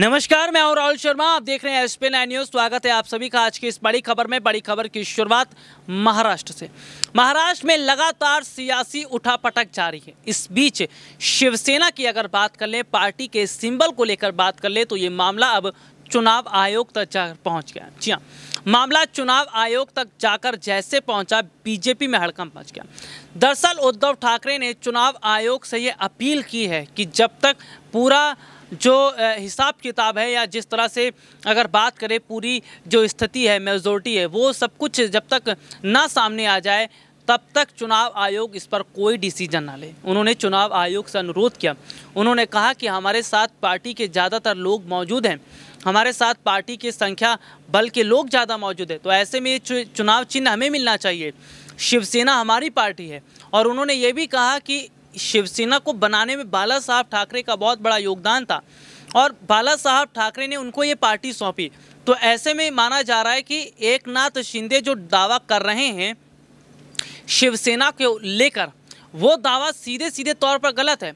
नमस्कार मैं और राहुल शर्मा आप देख रहे हैं एस पी नाइन न्यूज़ स्वागत है आप सभी का आज की इस बड़ी खबर में बड़ी खबर की शुरुआत महाराष्ट्र से महाराष्ट्र में लगातार सियासी उठापटक जारी है इस बीच शिवसेना की अगर बात कर ले पार्टी के सिंबल को लेकर बात कर ले तो ये मामला अब चुनाव आयोग तक जाकर पहुंच गया जी हाँ मामला चुनाव आयोग तक जाकर जैसे पहुंचा बीजेपी में हड़कम पहुंच गया दरअसल उद्धव ठाकरे ने चुनाव आयोग से ये अपील की है कि जब तक पूरा जो हिसाब किताब है या जिस तरह से अगर बात करें पूरी जो स्थिति है मेजोरिटी है वो सब कुछ जब तक ना सामने आ जाए तब तक चुनाव आयोग इस पर कोई डिसीजन ना ले उन्होंने चुनाव आयोग से अनुरोध किया उन्होंने कहा कि हमारे साथ पार्टी के ज़्यादातर लोग मौजूद हैं हमारे साथ पार्टी की संख्या बल के लोग ज़्यादा मौजूद है तो ऐसे में चुनाव चिन्ह हमें मिलना चाहिए शिवसेना हमारी पार्टी है और उन्होंने ये भी कहा कि शिवसेना को बनाने में बाला साहब ठाकरे का बहुत बड़ा योगदान था और बाला साहब ठाकरे ने उनको ये पार्टी सौंपी तो ऐसे में माना जा रहा है कि एक नाथ शिंदे जो दावा कर रहे हैं शिवसेना को लेकर वो दावा सीधे सीधे तौर पर गलत है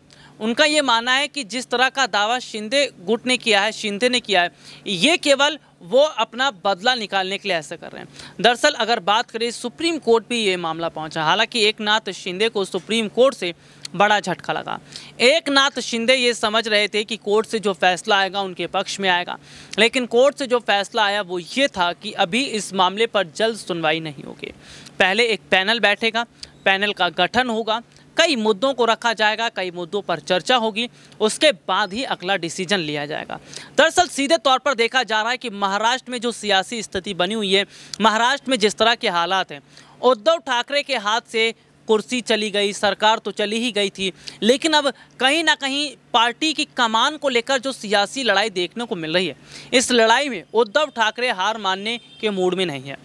उनका ये मानना है कि जिस तरह का दावा शिंदे गुट ने किया है शिंदे ने किया है ये केवल वो अपना बदला निकालने के लिए ऐसा कर रहे हैं दरअसल अगर बात करें सुप्रीम कोर्ट भी ये मामला पहुंचा हालांकि एक नाथ शिंदे को सुप्रीम कोर्ट से बड़ा झटका लगा एक नाथ शिंदे ये समझ रहे थे कि कोर्ट से जो फैसला आएगा उनके पक्ष में आएगा लेकिन कोर्ट से जो फैसला आया वो ये था कि अभी इस मामले पर जल्द सुनवाई नहीं होगी पहले एक पैनल बैठेगा पैनल का गठन होगा कई मुद्दों को रखा जाएगा कई मुद्दों पर चर्चा होगी उसके बाद ही अगला डिसीजन लिया जाएगा दरअसल सीधे तौर पर देखा जा रहा है कि महाराष्ट्र में जो सियासी स्थिति बनी हुई है महाराष्ट्र में जिस तरह के हालात हैं उद्धव ठाकरे के हाथ से कुर्सी चली गई सरकार तो चली ही गई थी लेकिन अब कहीं ना कहीं पार्टी की कमान को लेकर जो सियासी लड़ाई देखने को मिल रही है इस लड़ाई में उद्धव ठाकरे हार मानने के मूड में नहीं है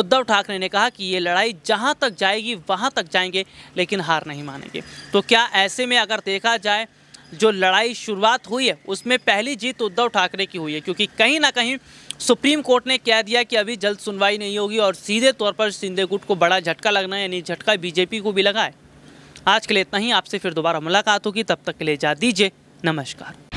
उद्धव ठाकरे ने कहा कि ये लड़ाई जहाँ तक जाएगी वहाँ तक जाएंगे लेकिन हार नहीं मानेंगे तो क्या ऐसे में अगर देखा जाए जो लड़ाई शुरुआत हुई है उसमें पहली जीत उद्धव ठाकरे की हुई है क्योंकि कहीं ना कहीं सुप्रीम कोर्ट ने कह दिया कि अभी जल्द सुनवाई नहीं होगी और सीधे तौर पर सिंधे गुट को बड़ा झटका लगना है यानी झटका बीजेपी को भी लगा है आज के लिए इतना ही आपसे फिर दोबारा मुलाकात होगी तब तक के लिए जा दीजिए नमस्कार